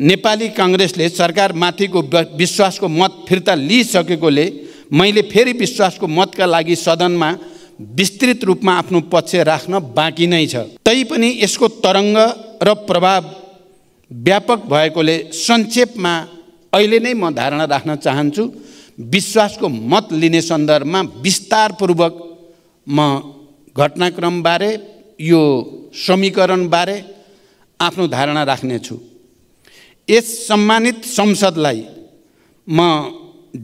नेपाली काङ्ग्रेसले सरकारमाथिको विश्वासको मत फिर्ता लिइसकेकोले मैले फेरि विश्वासको मतका लागि सदनमा विस्तृत रूपमा आफ्नो पक्ष राख्न बाँकी नै छ तैपनि यसको तरङ्ग र प्रभाव व्यापक भएकोले संक्षेपमा अहिले नै म धारणा राख्न चाहन्छु विश्वासको मत लिने सन्दर्भमा विस्तारपूर्वक म घटनाक्रमबारे यो समीकरणबारे आफ्नो धारणा राख्नेछु यस सम्मानित संसदलाई म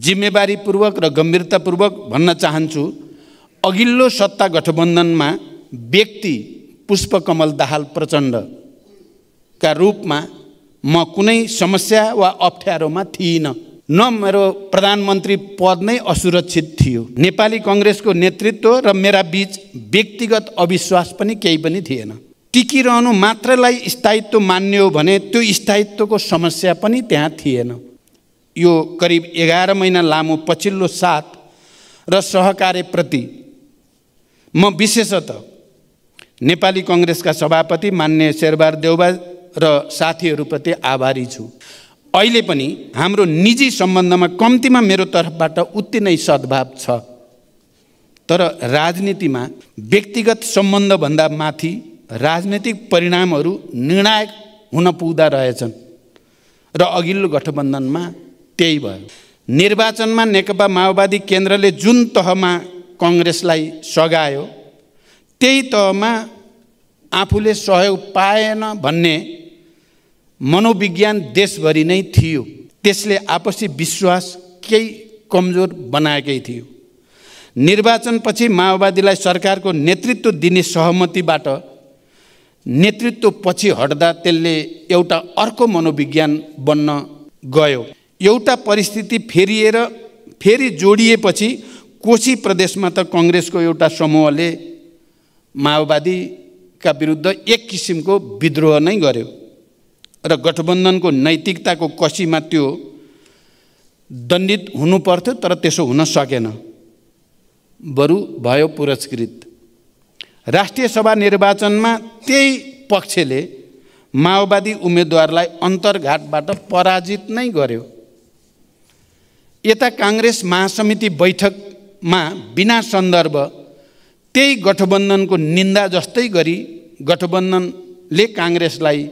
जिम्मेवारीपूर्वक र गम्भीरतापूर्वक भन्न चाहन्छु अघिल्लो सत्ता गठबन्धनमा व्यक्ति पुष्पकमल दाहाल प्रचण्डका रूपमा म कुनै समस्या वा अप्ठ्यारोमा थिइनँ न मेरो प्रधानमन्त्री पद नै असुरक्षित थियो नेपाली कङ्ग्रेसको नेतृत्व र मेरा बिच व्यक्तिगत अविश्वास पनि केही पनि थिएन टिकिरहनु मात्रलाई स्थायित्व मान्ने हो भने त्यो स्थायित्वको समस्या पनि त्यहाँ थिएन यो करिब एघार महिना लामो पछिल्लो साथ र सहकार्यप्रति म विशेषत नेपाली कङ्ग्रेसका सभापति मान्य शेरबार देउबा र साथीहरूप्रति आभारी छु अहिले पनि हाम्रो निजी सम्बन्धमा कम्तीमा मेरो तर्फबाट उत्ति नै सद्भाव छ तर राजनीतिमा व्यक्तिगत सम्बन्धभन्दा माथि राजनैतिक परिणामहरू निर्णायक हुन पुग्दा रहेछन् र अघिल्लो गठबन्धनमा त्यही भयो निर्वाचनमा नेकपा माओवादी केन्द्रले जुन तहमा कङ्ग्रेसलाई सघायो त्यही तहमा आफूले सहयोग पाएन भन्ने मनोविज्ञान देशभरि नै थियो त्यसले आपसी विश्वास केही कमजोर बनाएकै थियो निर्वाचनपछि माओवादीलाई सरकारको नेतृत्व दिने सहमतिबाट नेतृत्व पछि हट्दा त्यसले एउटा अर्को मनोविज्ञान बन्न गयो एउटा परिस्थिति फेरिएर फेरि जोडिएपछि कोशी प्रदेशमा त कङ्ग्रेसको एउटा समूहले माओवादीका विरुद्ध एक किसिमको विद्रोह नै गर्यो र गठबन्धनको नैतिकताको कसीमा त्यो दण्डित हुनुपर्थ्यो तर त्यसो हुन सकेन बरु भयो पुरस्कृत राष्ट्रिय सभा निर्वाचनमा त्यही पक्षले माओवादी उम्मेदवारलाई अन्तर्घाटबाट पराजित नै गर्यो यता काङ्ग्रेस महासमिति बैठकमा बिना सन्दर्भ त्यही गठबन्धनको निन्दा जस्तै गरी गठबन्धनले काङ्ग्रेसलाई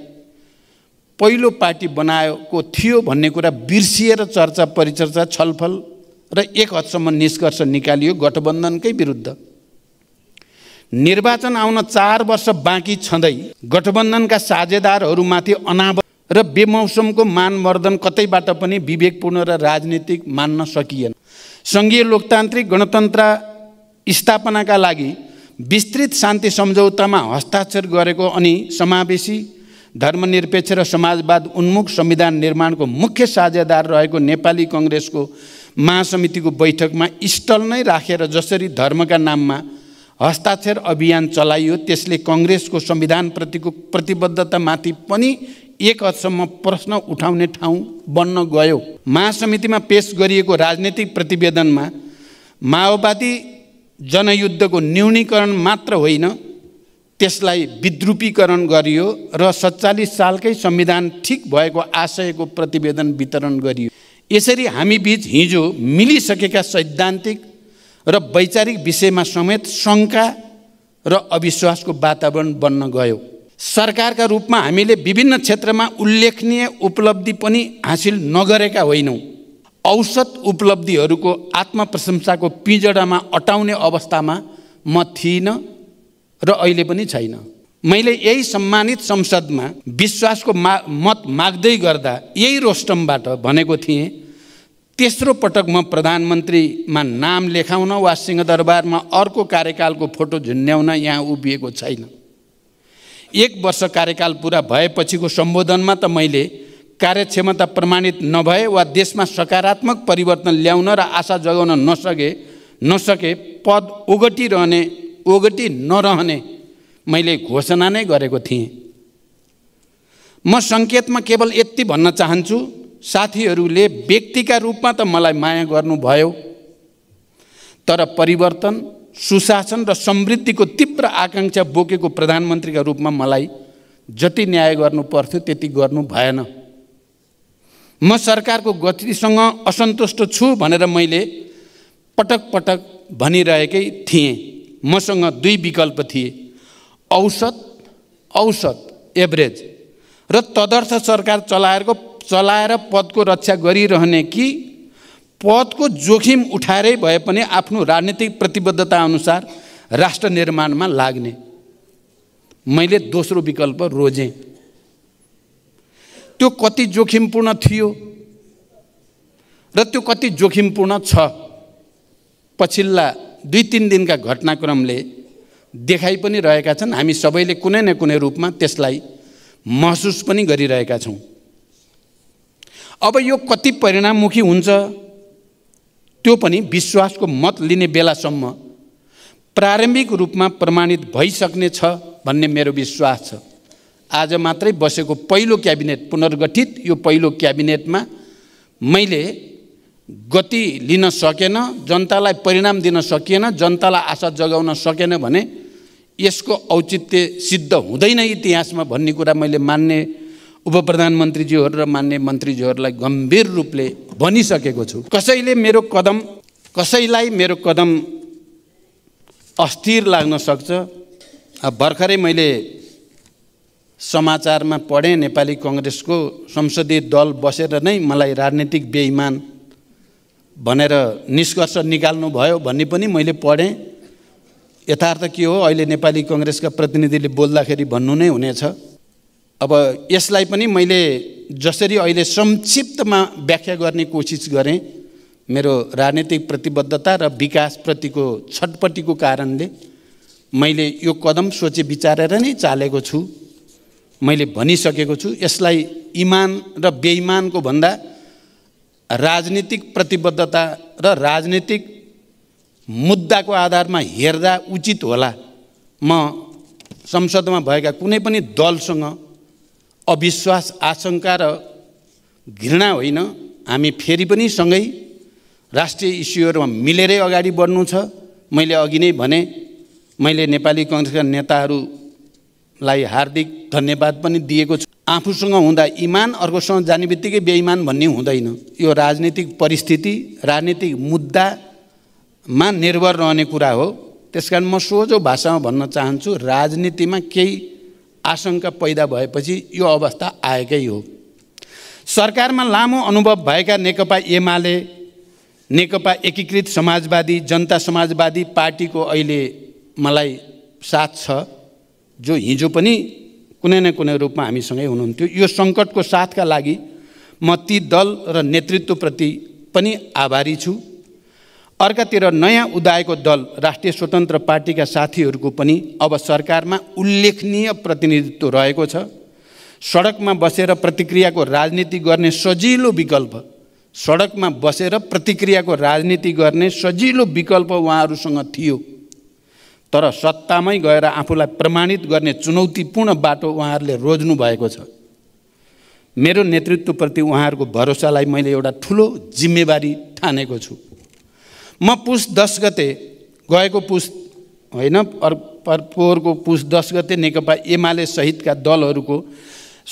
पहिलो पार्टी बनाएको थियो भन्ने कुरा बिर्सिएर चर्चा परिचर्चा छलफल र एक हदसम्म निष्कर्ष निकालियो गठबन्धनकै विरुद्ध निर्वाचन आउन चार वर्ष बाँकी छँदै गठबन्धनका साझेदारहरूमाथि अनाव र बेमौसमको मानमर्दन कतैबाट पनि विवेकपूर्ण र राजनीतिक मान्न सकिएन सङ्घीय लोकतान्त्रिक गणतन्त्र स्थापनाका लागि विस्तृत शान्ति सम्झौतामा हस्ताक्षर गरेको अनि समावेशी धर्मनिरपेक्ष र समाजवाद उन्मुख संविधान निर्माणको मुख्य साझेदार रहेको नेपाली कङ्ग्रेसको महासमितिको बैठकमा स्टल नै राखेर जसरी धर्मका नाममा हस्ताक्षर अभियान चलाइयो त्यसले कङ्ग्रेसको संविधानप्रतिको प्रतिबद्धतामाथि पनि एक हदसम्म प्रश्न उठाउने ठाउँ बन्न गयो महासमितिमा पेस गरिएको राजनैतिक प्रतिवेदनमा माओवादी जनयुद्धको न्यूनीकरण मात्र होइन त्यसलाई विद्रुपीकरण गरियो र सत्तालिस सालकै संविधान ठिक भएको आशयको प्रतिवेदन वितरण गरियो यसरी हामीबीच हिजो मिलिसकेका सैद्धान्तिक र वैचारिक विषयमा समेत शङ्का र अविश्वासको वातावरण बन्न गयो सरकारका रूपमा हामीले विभिन्न क्षेत्रमा उल्लेखनीय उपलब्धि पनि हासिल नगरेका होइनौँ औसत उपलब्धिहरूको आत्मप्रशंसाको पिजडामा अटाउने अवस्थामा म थिइनँ र अहिले पनि छैन मैले यही सम्मानित संसदमा विश्वासको मा मत माग्दै गर्दा यही रोस्टमबाट भनेको थिएँ तेस्रो पटक म प्रधानमन्त्रीमा नाम लेखाउन वा सिंहदरबारमा अर्को कार्यकालको फोटो झुन्ड्याउन यहाँ उभिएको छैन एक वर्ष कार्यकाल पुरा भएपछिको सम्बोधनमा त मैले कार्यक्षमता प्रमाणित नभए वा देशमा सकारात्मक परिवर्तन ल्याउन र आशा जगाउन नसके नसके पद ओगटिरहने ओगटी नरहने मैले घोषणा नै गरेको थिएँ म सङ्केतमा केवल यति भन्न चाहन्छु साथीहरूले व्यक्तिका रूपमा त मलाई माया गर्नुभयो तर परिवर्तन सुशासन र समृद्धिको तीव्र आकाङ्क्षा बोकेको प्रधानमन्त्रीका रूपमा मलाई जति न्याय गर्नु पर्थ्यो त्यति गर्नु भएन म सरकारको गतिसँग असन्तुष्ट छु भनेर मैले पटक पटक भनिरहेकै थिएँ मसँग दुई विकल्प थिए औसत औसत एभरेज र तदर्थ सरकार चलाएको चलाएर पदको रक्षा गरिरहने कि पदको जोखिम उठाएरै भए पनि आफ्नो राजनीतिक प्रतिबद्धता अनुसार राष्ट्र निर्माणमा लाग्ने मैले दोस्रो विकल्प रोजेँ त्यो कति जोखिमपूर्ण थियो र त्यो कति जोखिमपूर्ण छ पछिल्ला दुई तिन दिनका घटनाक्रमले देखाइ पनि रहेका छन् हामी सबैले कुनै न कुनै रूपमा त्यसलाई महसुस पनि गरिरहेका छौँ अब यो कति परिणाममुखी हुन्छ त्यो पनि विश्वासको मत लिने बेलासम्म प्रारम्भिक रूपमा प्रमाणित भइसक्ने छ भन्ने मेरो विश्वास छ आज मात्रै बसेको पहिलो क्याबिनेट पुनर्गठित यो पहिलो क्याबिनेटमा मैले गति लिन सकेन जनतालाई परिणाम दिन सकिएन जनतालाई आशा जगाउन सकेन भने यसको औचित्य सिद्ध हुँदैन इतिहासमा भन्ने कुरा मैले मान्ने उप प्रधानमन्त्रीज्यूहरू र मान्य मन्त्रीज्यूहरूलाई गम्भीर रूपले भनिसकेको छु कसैले मेरो कदम कसैलाई मेरो कदम अस्थिर लाग्न सक्छ भर्खरै मैले समाचारमा पढेँ नेपाली कङ्ग्रेसको संसदीय दल बसेर नै मलाई राजनीतिक बेइमान भनेर निष्कर्ष निकाल्नु भयो भन्ने पनि मैले पढेँ यथार्थ के हो अहिले नेपाली कङ्ग्रेसका प्रतिनिधिले बोल्दाखेरि भन्नु नै हुनेछ अब यसलाई पनि मैले जसरी अहिले संक्षिप्तमा व्याख्या गर्ने कोसिस गरेँ मेरो राजनीतिक प्रतिबद्धता र विकासप्रतिको छटपट्टिको कारणले मैले यो कदम सोचे विचारेर नै चालेको छु मैले भनिसकेको छु यसलाई इमान र बेइमानको भन्दा राजनीतिक प्रतिबद्धता र राजनीतिक मुद्दाको आधारमा हेर्दा उचित होला म संसदमा भएका कुनै पनि दलसँग अविश्वास आशंका र घृणा होइन हामी फेरि पनि सँगै राष्ट्रिय इस्युहरूमा मिलेरै अगाडि बढ्नु छ मैले अघि नै भने मैले नेपाली कङ्ग्रेसका नेताहरूलाई हार्दिक धन्यवाद पनि दिएको छु आफूसँग हुँदा इमान अर्कोसँग जाने बित्तिकै बेइमान भन्ने हुँदैन यो राजनीतिक परिस्थिति राजनीतिक मुद्दामा निर्भर रहने कुरा हो त्यस कारण म सोझो भाषामा भन्न चाहन्छु राजनीतिमा केही आशंका पैदा भएपछि यो अवस्था आएकै हो सरकारमा लामो अनुभव भएका नेकपा एमाले नेकपा एकीकृत समाजवादी जनता समाजवादी पार्टीको अहिले मलाई साथ छ जो हिजो पनि कुनै न कुनै रूपमा हामीसँगै हुनुहुन्थ्यो यो सङ्कटको साथका लागि म ती दल र नेतृत्वप्रति पनि आभारी छु अर्कातिर नयाँ उदायको दल राष्ट्रिय स्वतन्त्र पार्टीका साथीहरूको पनि अब सरकारमा उल्लेखनीय प्रतिनिधित्व रहेको छ सडकमा बसेर प्रतिक्रियाको राजनीति गर्ने सजिलो विकल्प सडकमा बसेर प्रतिक्रियाको राजनीति गर्ने सजिलो विकल्प उहाँहरूसँग थियो तर सत्तामै गएर आफूलाई प्रमाणित गर्ने चुनौतीपूर्ण बाटो उहाँहरूले रोज्नु भएको छ मेरो नेतृत्वप्रति उहाँहरूको भरोसालाई मैले एउटा ठुलो जिम्मेवारी ठानेको छु म पुस दस गते गएको पुस होइन पोहोरको पुस दस गते नेकपा एमाले सहितका दलहरूको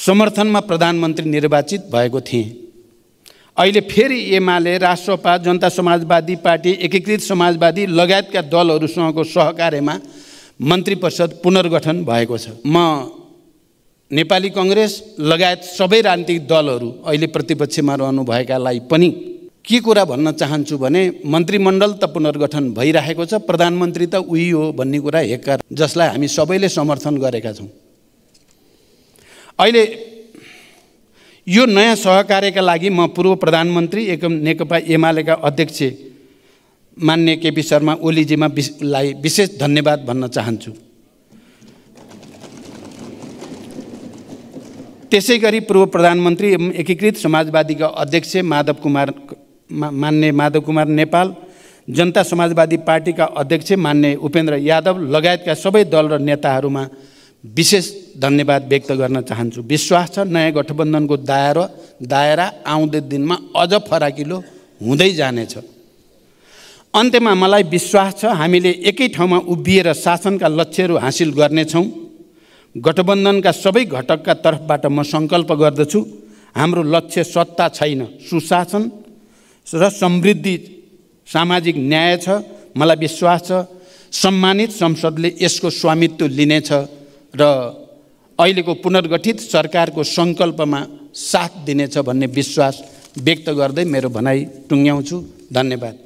समर्थनमा प्रधानमन्त्री निर्वाचित भएको थिएँ अहिले फेरि एमाले राष्ट्रपा जनता समाजवादी पार्टी एकीकृत समाजवादी लगायतका दलहरूसँगको सहकार्यमा मन्त्री परिषद पुनर्गठन भएको छ म नेपाली कङ्ग्रेस लगायत सबै राजनीतिक दलहरू अहिले प्रतिपक्षमा रहनुभएकालाई पनि के कुरा भन्न चाहन्छु भने मन्त्रीमण्डल त पुनर्गठन भइरहेको छ प्रधानमन्त्री त उही हो भन्ने कुरा हेक्का जसलाई हामी सबैले समर्थन गरेका छौँ अहिले यो नयाँ सहकार्यका लागि म पूर्व प्रधानमन्त्री एकम नेकपा एमालेका अध्यक्ष मान्य केपी शर्मा ओलीजीमा विश विशेष धन्यवाद भन्न चाहन्छु त्यसै गरी पूर्व प्रधानमन्त्री एवं एकीकृत समाजवादीका अध्यक्ष माधव कुमार मा, मान्ने माधव कुमार नेपाल जनता समाजवादी पार्टीका अध्यक्ष मान्ने उपेन्द्र यादव लगायतका सबै दल र नेताहरूमा विशेष धन्यवाद व्यक्त गर्न चाहन्छु विश्वास छ नयाँ गठबन्धनको दायरा दायरा आउँदै दिनमा अझ फराकिलो हुँदै जानेछ अन्त्यमा मलाई विश्वास छ हामीले एकै ठाउँमा उभिएर शासनका लक्ष्यहरू हासिल गर्नेछौँ गठबन्धनका सबै घटकका तर्फबाट म सङ्कल्प गर्दछु हाम्रो लक्ष्य सत्ता छैन सुशासन र समृद्धि सामाजिक न्याय छ मलाई विश्वास छ सम्मानित संसदले यसको स्वामित्व लिनेछ र अहिलेको पुनर्गठित सरकारको सङ्कल्पमा साथ दिनेछ भन्ने विश्वास व्यक्त गर्दै मेरो भनाइ टुङ्ग्याउँछु धन्यवाद